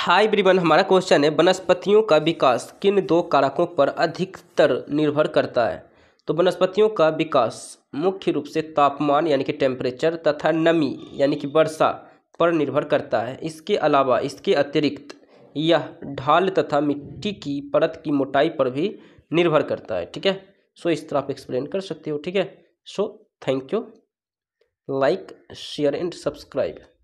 high ब्रिबन हमारा question है वनस्पतियों का विकास किन दो कारकों पर अधिकतर निर्भर करता है तो वनस्पतियों का विकास मुख्य रूप से तापमान यानी कि टेम्परेचर तथा नमी यानी कि वर्षा पर निर्भर करता है इसके अलावा इसके अतिरिक्त यह ढाल तथा मिट्टी की परत की मोटाई पर भी निर्भर करता है ठीक है सो इस तरह आप एक्सप्लेन कर सकते हो ठीक है so thank you like share and subscribe